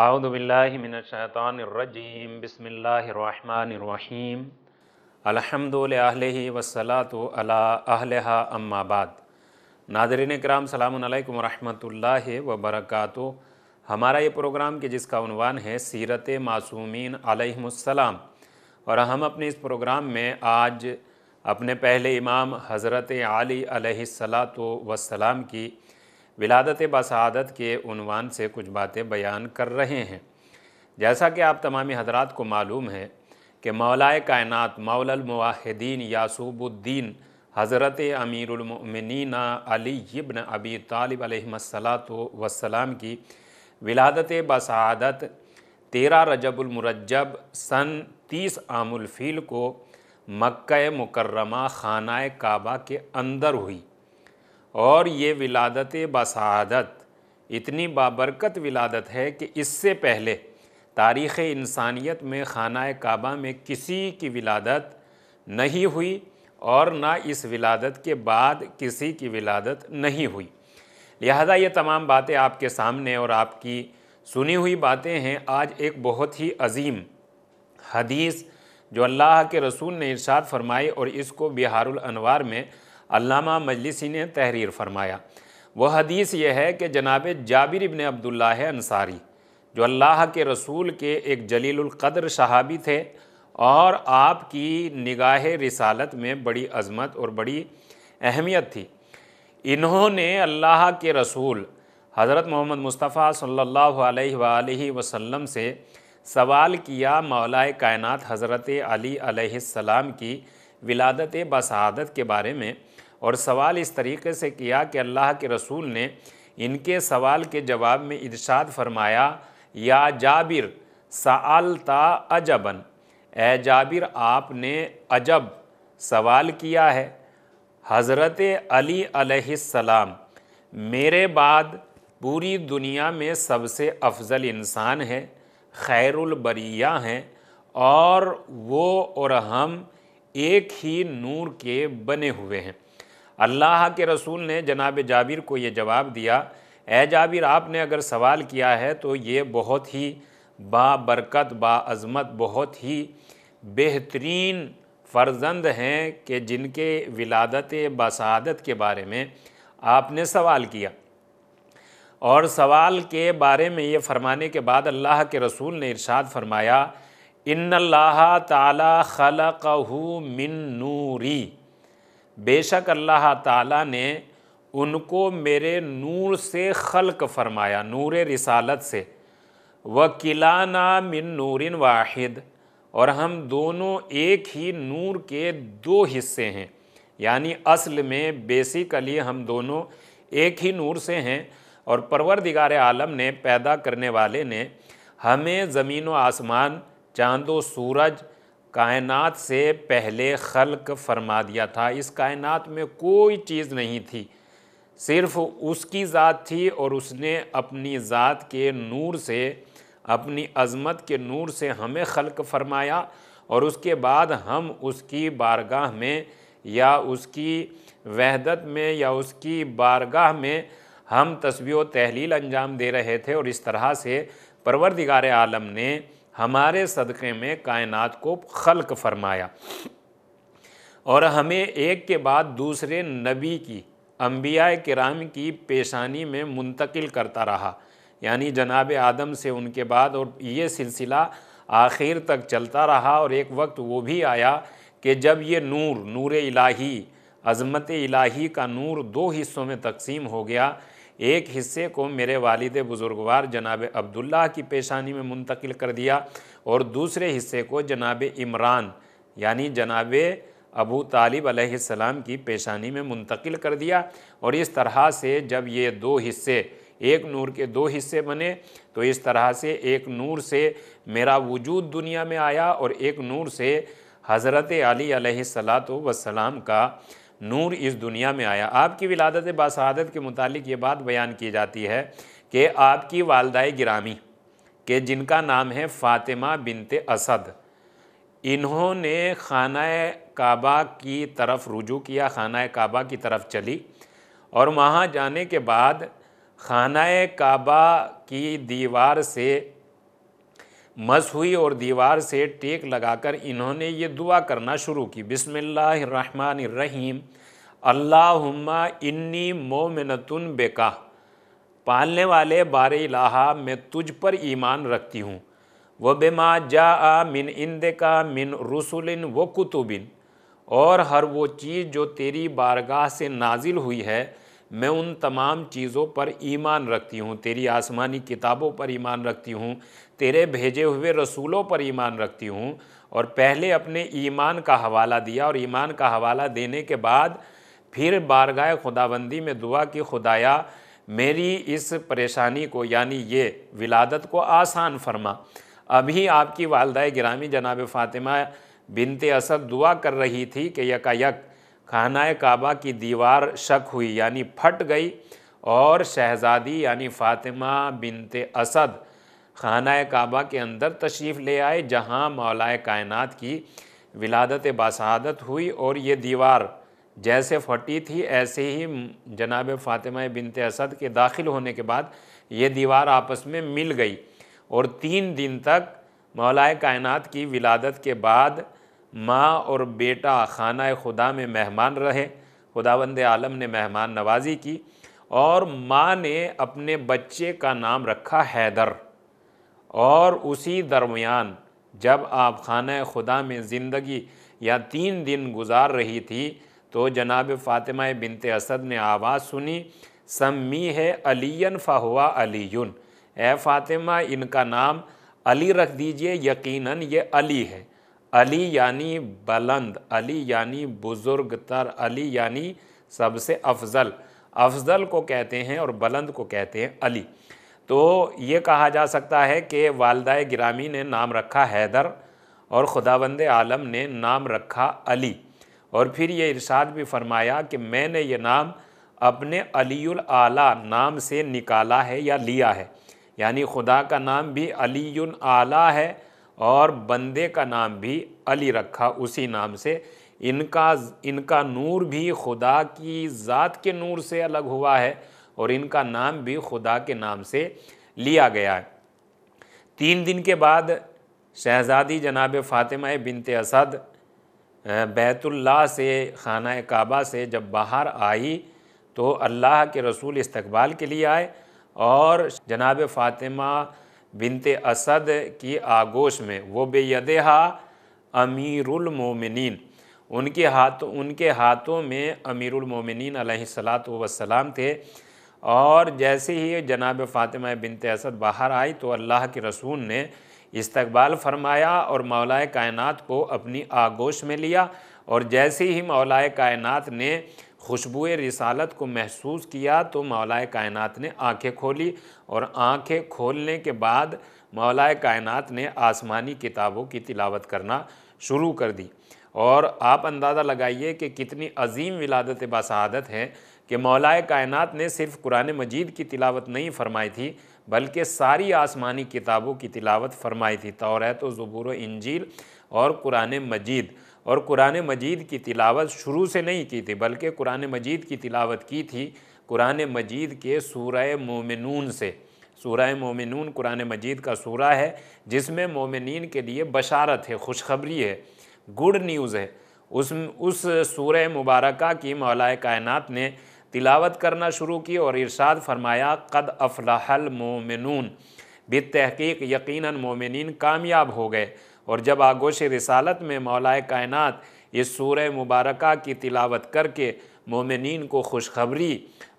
आउदबिल्लिमिनशैतानरजीम बसमीम अलहमदिल्हि वसलात अहलहा अम्माबाद नादरीन कराम सलामकम वरहमतुल्ला वबरक हमारा ये प्रोग्राम कि जिसका उनवान है सीरत मासूमिन अलैहिस्सलाम और हम अपने इस प्रोग्राम में आज अपने पहले इमाम हज़रत अली अलैहिस्सलातु वसलाम की विलादत बसादत के उनवान से कुछ बातें बयान कर रहे हैं जैसा कि आप तमामी हजरात को मालूम है कि मौलाए कायनत मुआहिदीन यासूबुद्दीन हज़रत अमीरमिन अली इब्न अबी तालिब तो वसलाम की विलादत बसादत तेरह रजबुलमरजब सन तीस आमुलफ़ील को मक् मुकर्रमा ख़ाना काबा के अंदर हुई और ये विलादत बसादत इतनी बाबरकत विलादत है कि इससे पहले तारीख़ इंसानियत में खाना काबा में किसी की विलादत नहीं हुई और ना इस विलादत के बाद किसी की विलादत नहीं हुई लिहाजा ये तमाम बातें आपके सामने और आपकी सुनी हुई बातें हैं आज एक बहुत ही अजीम हदीस जो अल्लाह के रसूल ने इरशाद फरमाई और इसको बिहारुल अनवार में अल्लामा मजलिसी ने तहरीर फरमाया वह हदीस यह है कि जनाब जाबिर इबन अब्दुल्लाह अंसारी जो अल्लाह के रसूल के एक जलीलकद्र सहाबी थे और आपकी निगाह रिसालत में बड़ी अजमत और बड़ी अहमियत थी इन्होंने अल्लाह के रसूल हज़रत मोहम्मद मुस्तफ़ा सल्लल्लाहु अलैहि वसल्लम से सवाल किया मौलाए कायनात हज़रत अली सलाम की विलादत बसादत के बारे में और सवाल इस तरीके से किया कि अल्लाह के रसूल ने इनके सवाल के जवाब में इर्शाद फरमाया या जाबिर सालता अजबन ए जाबिर आपने अजब सवाल किया है हज़रत अली अलैहिस्सलाम मेरे बाद पूरी दुनिया में सबसे अफजल इंसान है खैरुलबरिया हैं और वो और हम एक ही नूर के बने हुए हैं अल्लाह के रसूल ने जनाब जाबिर को ये जवाब दिया ए जाबिर आपने अगर सवाल किया है तो ये बहुत ही बाबरकत बाज़मत बहुत ही बेहतरीन फ़र्जंद हैं कि जिनके विलादत बसादत के बारे में आपने सवाल किया और सवाल के बारे में ये फ़रमाने के बाद अल्लाह के रसूल ने इरशाद फरमाया इन अल्लाह ताला खलक़हू मिन नूरी बेशक अल्लाह ताला ने उनको मेरे नूर से खलक़ फरमाया नूर रिसालत से व ना मिन नूरिन वाहिद और हम दोनों एक ही नूर के दो हिस्से हैं यानी असल में बेसिकली हम दोनों एक ही नूर से हैं और परवरदिगार आलम ने पैदा करने वाले ने हमें ज़मीन व आसमान चाँद व सूरज कायनात से पहले खल्क फरमा दिया था इस कायनात में कोई चीज़ नहीं थी सिर्फ उसकी ज़ात थी और उसने अपनी ज़ात के नूर से अपनी अज़मत के नूर से हमें खल्क फरमाया और उसके बाद हम उसकी बारगाह में या उसकी वहदत में या उसकी बारगाह में हम तस्वीर तहलील अंजाम दे रहे थे और इस तरह से परवरदिगार आलम ने हमारे सदक़े में कायनात को खल्क फरमाया और हमें एक के बाद दूसरे नबी की अम्बिया कराम की पेशानी में मुंतकिल करता रहा यानी जनाब आदम से उनके बाद और ये सिलसिला आखिर तक चलता रहा और एक वक्त वो भी आया कि जब ये नूर नूर इलाही अज़मत इलाही का नूर दो हिस्सों में तकसीम हो गया एक हिस्से को मेरे वालिद बुज़ुर्गवार जनाब अब्दुल्ला की पेशानी में मुंतकिल कर दिया और दूसरे हिस्से को जनाब इमरान यानी जनाब अबू तालिब अलैहिस्सलाम की पेशानी में मुंतकिल कर दिया और इस तरह से जब ये दो हिस्से एक नूर के दो हिस्से बने तो इस तरह से एक नूर से मेरा वजूद दुनिया में आया और एक नूर से हज़रत अली सलात वसलाम का नूर इस दुनिया में आया आपकी विलादत बासहादत के मुतालिक ये बात बयान की जाती है कि आपकी वालदा गिरामी के जिनका नाम है फ़ातिमा बिनते असद इन्होंने खाना काबा की तरफ रुजू किया खाना काबा की तरफ चली और वहाँ जाने के बाद खाना काबा की दीवार से मस हुई और दीवार से टेक लगाकर इन्होंने ये दुआ करना शुरू की रहीम अल्लाहुम्मा इन्नी मोमिनतुन बेका पालने वाले बार इलाहा मैं तुझ पर ईमान रखती हूँ व बेमा जा आ मिन इंद का मिन रसुलिन व कुतुबिन और हर वो चीज़ जो तेरी बारगाह से नाजिल हुई है मैं उन तमाम चीज़ों पर ईमान रखती हूँ तेरी आसमानी किताबों पर ईमान रखती हूँ तेरे भेजे हुए रसूलों पर ईमान रखती हूँ और पहले अपने ईमान का हवाला दिया और ईमान का हवाला देने के बाद फिर बारगाह खुदाबंदी में दुआ की खुदाया मेरी इस परेशानी को यानी ये विलादत को आसान फरमा अभी आपकी वालदा गिरामी जनाब फ़ातिमा बिनते असद दुआ कर रही थी कि यकायक खाना काबा की दीवार शक हुई यानी फट गई और शहजादी यानी फ़ातिमा बिनते असद खाना काबा के अंदर तशरीफ़ ले आए जहाँ मौलाए कायनात की विलादत बसहादत हुई और ये दीवार जैसे फटी थी ऐसे ही जनाब फ़ातिमा बिनत असद के दाखिल होने के बाद ये दीवार आपस में मिल गई और तीन दिन तक मौलाए कायनात की विलादत के बाद माँ और बेटा खाना खुदा में मेहमान रहे खुदावंद आलम ने मेहमान नवाजी की और माँ ने अपने बच्चे का नाम रखा हैदर और उसी दरमियान जब आप खाना खुदा में ज़िंदगी या तीन दिन गुजार रही थी तो जनाब फ़ातिमा बिनत असद ने आवाज़ सुनी सम्मी है अलियन फ़हुआ अली ए फ़ातिमा इनका नाम अली रख दीजिए यकीनन ये अली है अली यानी बुलंद अली यानी बुज़ुर्ग तर अली यानी सबसे अफजल अफजल को कहते हैं और बुलंद को कहते हैं अली तो ये कहा जा सकता है कि वालदा गिरामी ने नाम रखा हैदर और खुदाबंद आलम ने नाम रखा अली और फिर ये इरशाद भी फरमाया कि मैंने ये नाम अपने अलील आला नाम से निकाला है या लिया है यानी खुदा का नाम भी अलील आला है और बंदे का नाम भी अली रखा उसी नाम से इनका इनका नूर भी खुदा की ज़ात के नूर से अलग हुआ है और इनका नाम भी खुदा के नाम से लिया गया है तीन दिन के बाद शहज़ादी जनाब फ़ातिमा बिनत असद बैतुल्ला से खाना काबा से जब बाहर आई तो अल्लाह के रसूल इस्तकबाल के लिए आए और जनाब फ़ातिमा बिनते असद की आगोश में वो बेयदेहा अमीरुल मोमिनीन उनके हाथ उनके हाथों में अमीरुल मोमिनीन सलात वसलाम थे और जैसे ही जनाब फ़ातिमा बिनते असद बाहर आई तो अल्लाह के रसूल ने इस्तकबाल फरमाया और मौलाए कायनात को अपनी आगोश में लिया और जैसे ही मौलाए कायनात ने खुशबू रिसालत को महसूस किया तो मौलाए कायनात ने आंखें खोली और आंखें खोलने के बाद मौलाए कायनात ने आसमानी किताबों की तिलावत करना शुरू कर दी और आप अंदाज़ा लगाइए कि कितनी अजीम विलादत बसादत है कि मौलाए कायनात ने सिर्फ कुरान मजीद की तिलावत नहीं फरमाई थी बल्कि सारी आसमानी किताबों की तिलावत फरमाई थी तौरत तो ज़बूर इंजील और कुरान मजीद और कुरान मजीद की तिलावत शुरू से नहीं की थी बल्कि कुरान मजीद की तिलावत की थी कुरान मजीद के सूरह मोमिनून से सूरह मोमिनून कुरान मजीद का सूरा है जिसमें मोमिन के लिए बशारत है खुशखबरी है गुड न्यूज़ है उस उस सूरह मुबारक की मौलाए कायनात ने तिलावत करना शुरू की और इरशाद फरमाया कद अफलाहल मोमिनून बितहकीक यकीनन मोमिन कामयाब हो गए और जब आगोश रसालत में मौलाए कायनत इस सूर मुबारक की तिलावत करके मोमिन को खुशखबरी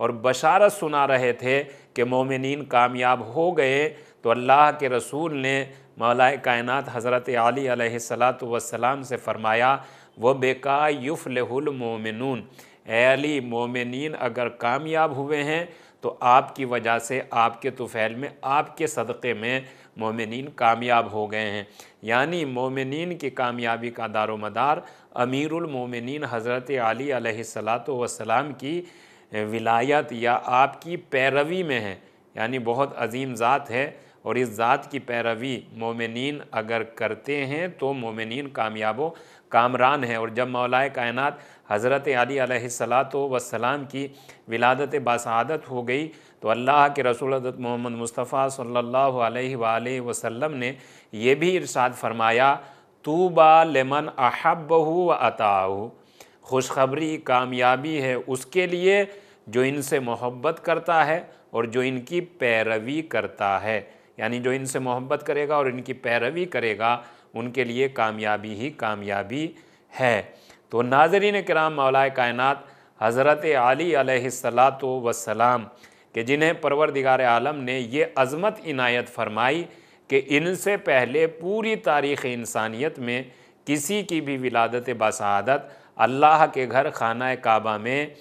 और बशारत सुना रहे थे कि मोमिन कामयाब हो गए तो अल्लाह के रसूल ने मौलाए कायनत हज़रत आली सलात वसलाम से फ़रमाया वह बेकायुफ लहुलमोमिन अली मोमिन अगर कामयाब हुए हैं तो आपकी वजह से आपके तुफ़ैल में आपके सदक़े में मोमिन कामयाब हो गए हैं यानी मोमिन की कामयाबी का दारोमदार अमीरमिन हज़रत आली सलात वसलाम की विलायत या आपकी पैरवी में है यानी बहुत अजीम ज़ात है और इस ज़ात की पैरवी मोमिन अगर करते हैं तो मोमिन कामयाबों कामरान है और जब मौलाए कायनत हज़रत अली सलात वसलाम की विलादत बसादत हो गई तो अल्लाह के रसूल मोहम्मद मुस्तफ़ा सल्ला वसम ने यह भी इरशाद फरमाया तूबा बामन अहबहू व अताऊ खुशखबरी कामयाबी है उसके लिए जो इनसे मोहब्बत करता है और जो इनकी पैरवी करता है यानी जो इनसे मोहब्बत करेगा और इनकी पैरवी करेगा उनके लिए कामयाबी ही कामयाबी है तो नाजरीन कराम मौलाए कायनात हज़रत अली सलात के कि जिन्हें परवरदिगार आलम ने ये अज़मत इनायत फरमाई कि इनसे पहले पूरी तारीख़ इंसानियत में किसी की भी विलादत बसादत अल्लाह के घर खाना काबा में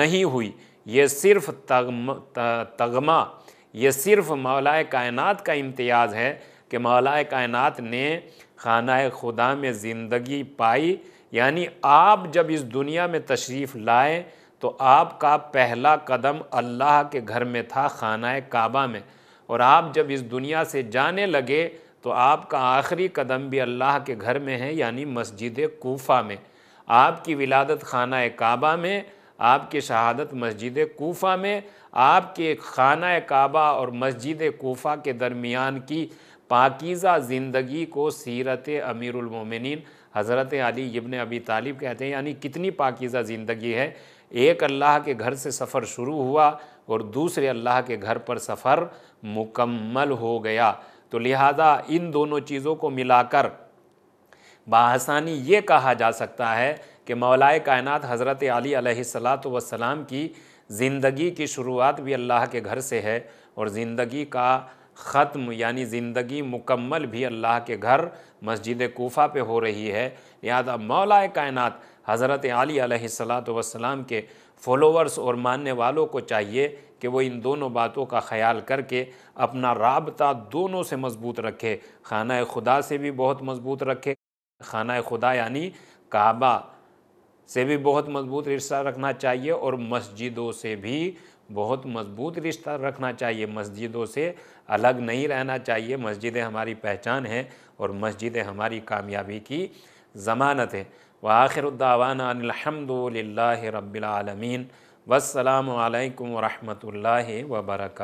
नहीं हुई ये सिर्फ़ तगमा ये सिर्फ़ मौलाए कायनात का इम्तियाज़ है कि मौलाए कायनत ने खाना खुदा में ज़िंदगी पाई यानी आप जब इस दुनिया में तशरीफ़ लाए तो आपका पहला कदम अल्लाह के घर में था खाना काबा में और आप जब इस दुनिया से जाने लगे तो आपका आखिरी कदम भी अल्लाह के घर में है यानी मस्जिद कोफ़ा में आपकी विलादत खाना काबा में आपकी शहादत मस्जिद कोफ़ा में आपके खाना काबा और मस्जिद कोफ़ा के दरमियान की पाकिज़ा ज़िंदगी को सीरत अमीरमिन हज़रत अली इबन अबी तालिब कहते हैं यानी कितनी पाकिज़ा ज़िंदगी है एक अल्लाह के घर से सफ़र शुरू हुआ और दूसरे अल्लाह के घर पर सफ़र मुकम्मल हो गया तो लिहाजा इन दोनों चीज़ों को मिलाकर बासानी ये कहा जा सकता है कि मौलाए कायनात हज़रत अली सलात वसलाम की ज़िंदगी की शुरुआत भी अल्लाह के घर से है और ज़िंदगी का ख़त्म यानी ज़िंदगी मुकम्मल भी अल्लाह के घर मस्जिद कोफ़ा पे हो रही है लिहाजा मौलाए कायनत हज़रत अली सलात के फॉलोअर्स और मानने वालों को चाहिए कि वो इन दोनों बातों का ख्याल करके अपना रबता दोनों से मज़बूत रखे खाना खुदा से भी बहुत मज़बूत रखे खाना खुदा यानी काबा से भी बहुत मज़बूत रिश्ता रखना चाहिए और मस्जिदों से भी बहुत मजबूत रिश्ता रखना चाहिए मस्जिदों से अलग नहीं रहना चाहिए मस्जिदें हमारी पहचान हैं और मस्जिदें हमारी कामयाबी की ज़मानत है व आखिर रबालमीन वसलम वरहमल वर्का